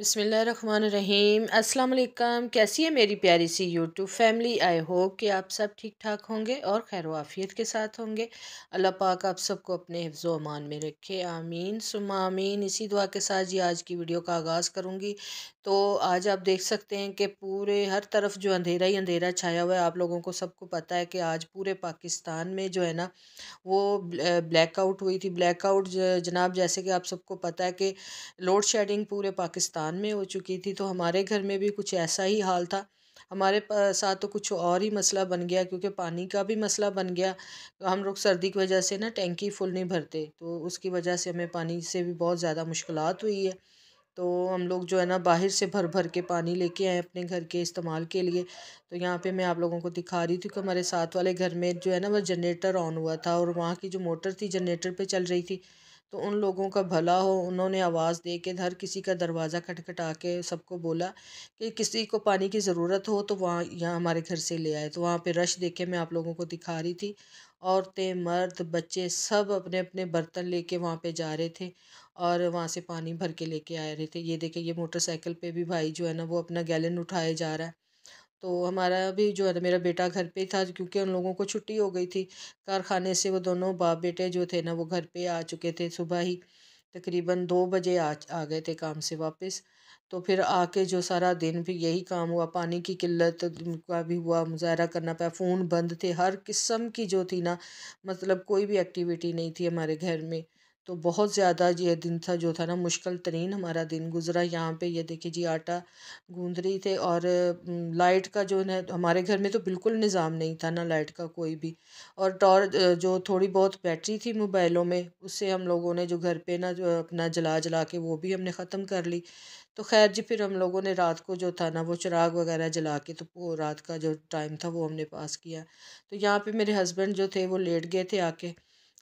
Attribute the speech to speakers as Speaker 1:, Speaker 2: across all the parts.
Speaker 1: बिसमीम अल्लाम कैसी है मेरी प्यारी सी यूट्यूब फैमिली आई होप कि आप सब ठीक ठाक होंगे और खैर वाफियत के साथ होंगे अल्लाह पाक आप सबको अपने हिफ्ज़ अमान में रखे आमीन सुम आमीन इसी दुआ के साथ ही आज की वीडियो का आगाज़ करूँगी तो आज आप देख सकते हैं कि पूरे हर तरफ जो अंधेरा ही अंधेरा छाया हुआ है आप लोगों को सबको पता है कि आज पूरे पाकिस्तान में जो है ना वो ब्लैकआउट हुई थी ब्लैकआउट जनाब जैसे कि आप सबको पता है कि लोड शेडिंग पूरे पाकिस्तान में हो चुकी थी तो हमारे घर में भी कुछ ऐसा ही हाल था हमारे साथ तो कुछ और ही मसला बन गया क्योंकि पानी का भी मसला बन गया हम लोग सर्दी की वजह से ना टेंकी फुल नहीं भरते तो उसकी वजह से हमें पानी से भी बहुत ज़्यादा मुश्किल हुई है तो हम लोग जो है ना बाहर से भर भर के पानी लेके आए अपने घर के इस्तेमाल के लिए तो यहाँ पे मैं आप लोगों को दिखा रही थी कि हमारे साथ वाले घर में जो है ना वह जनरेटर ऑन हुआ था और वहाँ की जो मोटर थी जनरेटर पे चल रही थी तो उन लोगों का भला हो उन्होंने आवाज़ दे के हर किसी का दरवाज़ा खटखटा के सबको बोला कि किसी को पानी की ज़रूरत हो तो वहाँ यहाँ हमारे घर से ले आए तो वहाँ पर रश देख के मैं आप लोगों को दिखा रही थी औरतें मर्द बच्चे सब अपने अपने बर्तन लेके वहाँ पे जा रहे थे और वहाँ से पानी भर के लेके आ रहे थे ये देखें ये मोटरसाइकिल पे भी भाई जो है ना वो अपना गैलन उठाए जा रहा है तो हमारा भी जो है ना मेरा बेटा घर पे था क्योंकि उन लोगों को छुट्टी हो गई थी कारखाने से वो दोनों बाप बेटे जो थे ना वो घर पर आ चुके थे सुबह ही तकरीबन दो बजे आ आ गए थे काम से वापस तो फिर आके जो सारा दिन भी यही काम हुआ पानी की किल्लत का भी हुआ मुजाहरा करना पड़ा फ़ोन बंद थे हर किस्म की जो थी ना मतलब कोई भी एक्टिविटी नहीं थी हमारे घर में तो बहुत ज़्यादा ये दिन था जो था ना मुश्किल तरीन हमारा दिन गुज़रा यहाँ पे ये देखिए जी आटा गूँध रही थे और लाइट का जो है हमारे घर में तो बिल्कुल निज़ाम नहीं था ना लाइट का कोई भी और टॉर्च जो थोड़ी बहुत बैटरी थी मोबाइलों में उससे हम लोगों ने जो घर पे ना जो अपना जला जला के वो भी हमने ख़त्म कर ली तो खैर जी फिर हम लोगों ने रात को जो था ना वो चिराग वगैरह जला के तो वो रात का जो टाइम था वो हमने पास किया तो यहाँ पे मेरे हस्बैंड जो थे वो लेट गए थे आके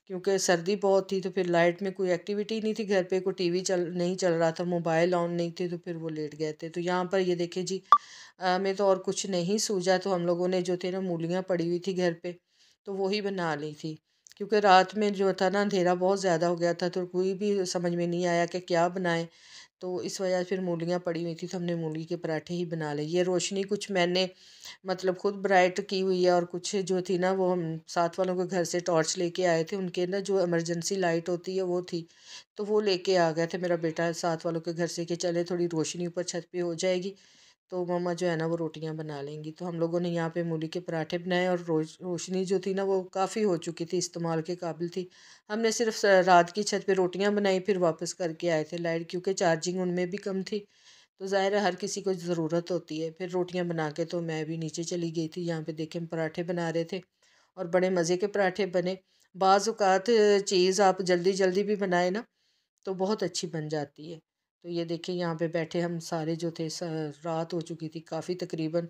Speaker 1: क्योंकि सर्दी बहुत थी तो फिर लाइट में कोई एक्टिविटी नहीं थी घर पे कोई टीवी चल नहीं चल रहा था मोबाइल ऑन नहीं थे तो फिर वो लेट गए थे तो यहाँ पर ये देखे जी हमें तो और कुछ नहीं सूझा तो हम लोगों ने जो थे ना मूलियाँ पड़ी हुई थी घर पे तो वही बना ली थी क्योंकि रात में जो था ना अंधेरा बहुत ज़्यादा हो गया था तो कोई भी समझ में नहीं आया कि क्या बनाएं तो इस वजह से फिर मूलियाँ पड़ी हुई थी तो हमने मूली के पराठे ही बना लिए ये रोशनी कुछ मैंने मतलब खुद ब्राइट की हुई है और कुछ जो थी ना वो हम साथ वालों के घर से टॉर्च लेके आए थे उनके ना जो इमरजेंसी लाइट होती है वो थी तो वो लेके आ गए थे मेरा बेटा साथ वालों के घर से कि चले थोड़ी रोशनी ऊपर छत पर हो जाएगी तो मम्मा जो है ना वो रोटियां बना लेंगी तो हम लोगों ने यहाँ पे मूली के पराठे बनाए और रोशनी जो थी ना वो काफ़ी हो चुकी थी इस्तेमाल के काबिल थी हमने सिर्फ रात की छत पे रोटियां बनाई फिर वापस करके आए थे लाइट क्योंकि चार्जिंग उनमें भी कम थी तो ज़ाहिर है हर किसी को ज़रूरत होती है फिर रोटियाँ बना के तो मैं भी नीचे चली गई थी यहाँ पर हम पराठे बना रहे थे और बड़े मज़े के पराठे बने बाज़ात चीज़ आप जल्दी जल्दी भी बनाए ना तो बहुत अच्छी बन जाती है तो ये देखिए यहाँ पे बैठे हम सारे जो थे रात हो चुकी थी काफ़ी तकरीबन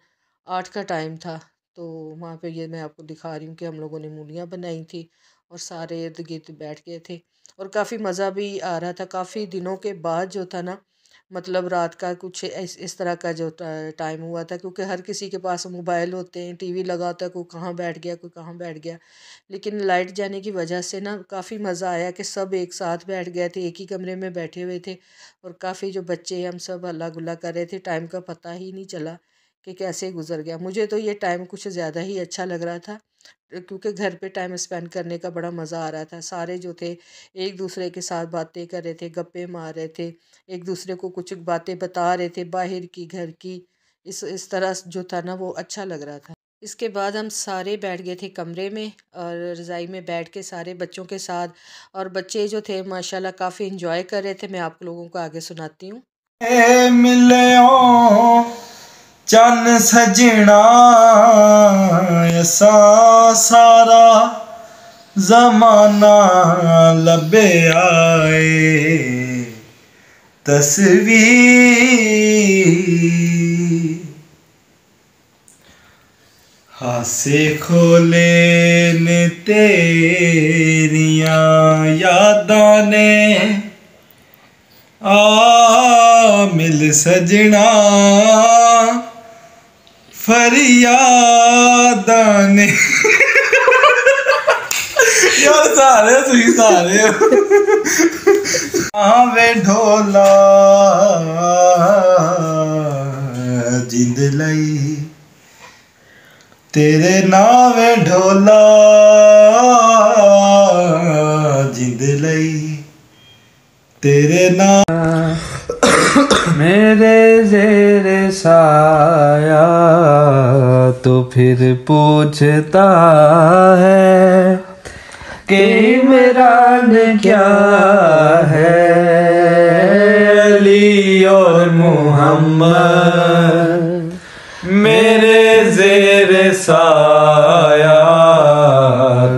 Speaker 1: आठ का टाइम था तो वहाँ पे ये मैं आपको दिखा रही हूँ कि हम लोगों ने मूलियाँ बनाई थी और सारे इर्द गिर्द बैठ गए थे और काफ़ी मज़ा भी आ रहा था काफ़ी दिनों के बाद जो था ना मतलब रात का कुछ इस इस तरह का जो टाइम हुआ था क्योंकि हर किसी के पास मोबाइल होते हैं टीवी लगा होता है कोई कहाँ बैठ गया कोई कहाँ बैठ गया लेकिन लाइट जाने की वजह से ना काफ़ी मज़ा आया कि सब एक साथ बैठ गए थे एक ही कमरे में बैठे हुए थे और काफ़ी जो बच्चे हम सब अल्लाह गुल्ला कर रहे थे टाइम का पता ही नहीं चला कि कैसे गुजर गया मुझे तो ये टाइम कुछ ज़्यादा ही अच्छा लग रहा था क्योंकि घर पे टाइम स्पेंड करने का बड़ा मज़ा आ रहा था सारे जो थे एक दूसरे के साथ बातें कर रहे थे गप्पे मार रहे थे एक दूसरे को कुछ बातें बता रहे थे बाहर की घर की इस इस तरह जो था ना वो अच्छा लग रहा था इसके बाद हम सारे बैठ गए थे कमरे में और रज़ाई में बैठ के सारे बच्चों के साथ और बच्चे जो थे माशाल्लाह काफ़ी इन्जॉय कर रहे थे मैं आप लोगों को आगे सुनाती हूँ ਚੰਨ ਸਜਣਾ ਅਸਾ ਸਾਰਾ ਜ਼ਮਾਨਾ ਲੱਭਿਆ ਏ ਤਸਵੀਰ ਹਾਸੇ ਖੋਲੇ ਨੇ ਤੇਰੀਆਂ ਯਾਦਾਂ ਨੇ ਆ ਮਿਲ ਸਜਣਾ फरियाद ने यार सारे तुम सारे आवे ढोला जिंद लई तेरे नावे ढोला जिंद लई तेरे नाम मेरे जे साया तो फिर पूछता है कि इमरान क्या है अली और मुहम्मद मेरे जेर साया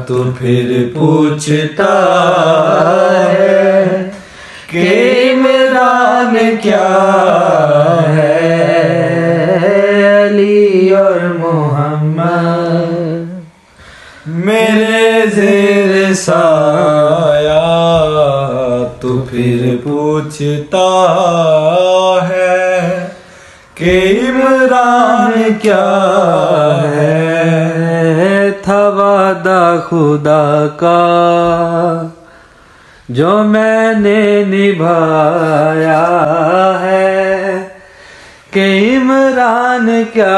Speaker 1: तो फिर पूछता है कि इमरान क्या साया तो फिर पूछता है कि इमरान क्या है था वादा खुदा का जो मैंने निभाया है कि इमरान क्या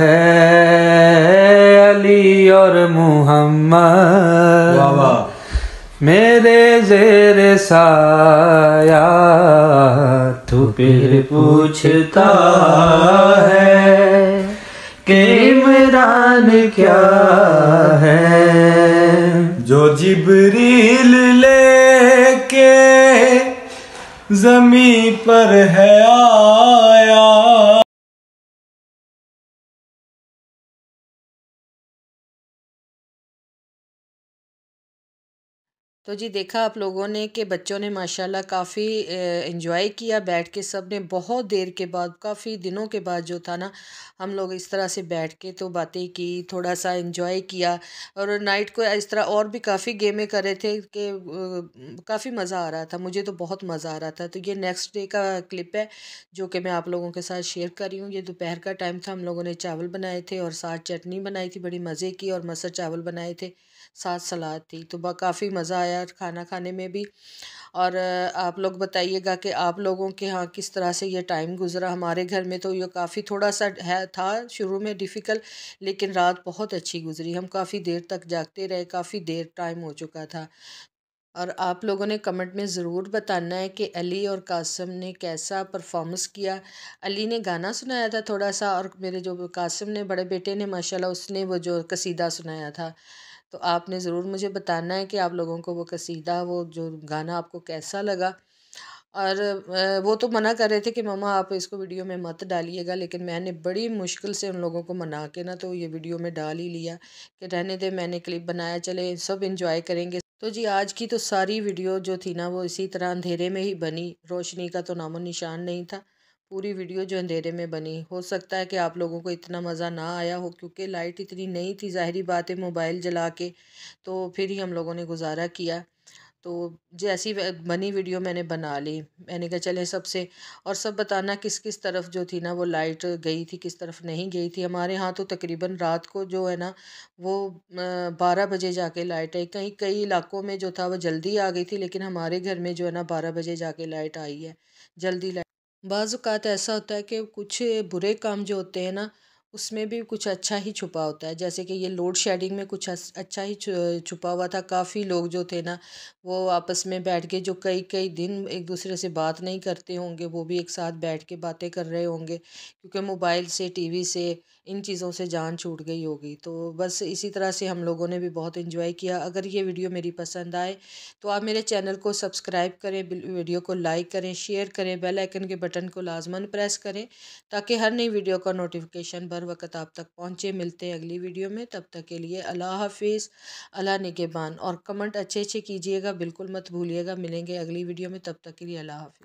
Speaker 1: है और मुहम्मद मेरे जेर साया तू फिर पूछता है कि इमरान क्या है जो जिबरील लेके जमी पर है आया तो जी देखा आप लोगों ने कि बच्चों ने माशाल्लाह काफ़ी इन्जॉय किया बैठ के सब ने बहुत देर के बाद काफ़ी दिनों के बाद जो था ना हम लोग इस तरह से बैठ के तो बातें की थोड़ा सा इन्जॉय किया और नाइट को इस तरह और भी काफ़ी गेमें कर रहे थे कि काफ़ी मज़ा आ रहा था मुझे तो बहुत मज़ा आ रहा था तो ये नेक्स्ट डे का क्लिप है जो कि मैं आप लोगों के साथ शेयर कर रही हूँ ये दोपहर का टाइम था हम लोगों ने चावल बनाए थे और साथ चटनी बनाई थी बड़ी मज़े की और मसर चावल बनाए थे साथ सलाद थी तो काफ़ी मज़ा आया खाना खाने में भी और आप लोग बताइएगा कि आप लोगों के यहाँ किस तरह से ये टाइम गुजरा हमारे घर में तो ये काफ़ी थोड़ा सा है था शुरू में डिफ़िकल्ट लेकिन रात बहुत अच्छी गुजरी हम काफ़ी देर तक जागते रहे काफ़ी देर टाइम हो चुका था और आप लोगों ने कमेंट में ज़रूर बताना है कि अली और कासम ने कैसा परफॉर्मेंस किया अली ने गाना सुनाया था थोड़ा सा और मेरे जो कासम ने बड़े बेटे ने माशाल्लाह उसने वो जो कसीदा सुनाया था तो आपने ज़रूर मुझे बताना है कि आप लोगों को वो कसीदा वो जो गाना आपको कैसा लगा और वो तो मना कर रहे थे कि ममा आप इसको वीडियो में मत डालिएगा लेकिन मैंने बड़ी मुश्किल से उन लोगों को मना के ना तो ये वीडियो में डाल ही लिया कि रहने दे मैंने क्लिप बनाया चले सब इन्जॉय करेंगे तो जी आज की तो सारी वीडियो जो थी ना वो इसी तरह अंधेरे में ही बनी रोशनी का तो नामो निशान नहीं था पूरी वीडियो जो अंधेरे में बनी हो सकता है कि आप लोगों को इतना मज़ा ना आया हो क्योंकि लाइट इतनी नहीं थी ज़ाहरी बात है मोबाइल जला के तो फिर ही हम लोगों ने गुजारा किया तो जैसी बनी वीडियो मैंने बना ली मैंने कहा चले सबसे और सब बताना किस किस तरफ जो थी ना वो लाइट गई थी किस तरफ नहीं गई थी हमारे यहाँ तो तकरीबन रात को जो है ना वो बारह बजे जाके लाइट आई कहीं कई इलाकों में जो था वो जल्दी आ गई थी लेकिन हमारे घर में जो है ना बारह बजे जाके लाइट आई है जल्दी लाइट बाजात ऐसा होता है कि कुछ बुरे काम जो होते हैं ना उसमें भी कुछ अच्छा ही छुपा होता है जैसे कि ये लोड शेडिंग में कुछ अच्छा ही छुपा हुआ था काफ़ी लोग जो थे ना वो आपस में बैठ के जो कई कई दिन एक दूसरे से बात नहीं करते होंगे वो भी एक साथ बैठ के बातें कर रहे होंगे क्योंकि मोबाइल से टीवी से इन चीज़ों से जान छूट गई होगी तो बस इसी तरह से हम लोगों ने भी बहुत इन्जॉय किया अगर ये वीडियो मेरी पसंद आए तो आप मेरे चैनल को सब्सक्राइब करें वीडियो को लाइक करें शेयर करें बेलाइकन के बटन को लाजमन प्रेस करें ताकि हर नई वीडियो का नोटिफिकेशन बन बर वक्त आप तक पहुँचे मिलते हैं अगली वीडियो में तब तक के लिए अल्लाह हाफिज़ अल्लाह निगेबान और कमेंट अच्छे अच्छे कीजिएगा बिल्कुल मत भूलिएगा मिलेंगे अगली वीडियो में तब तक के लिए अल्लाह हाफिज़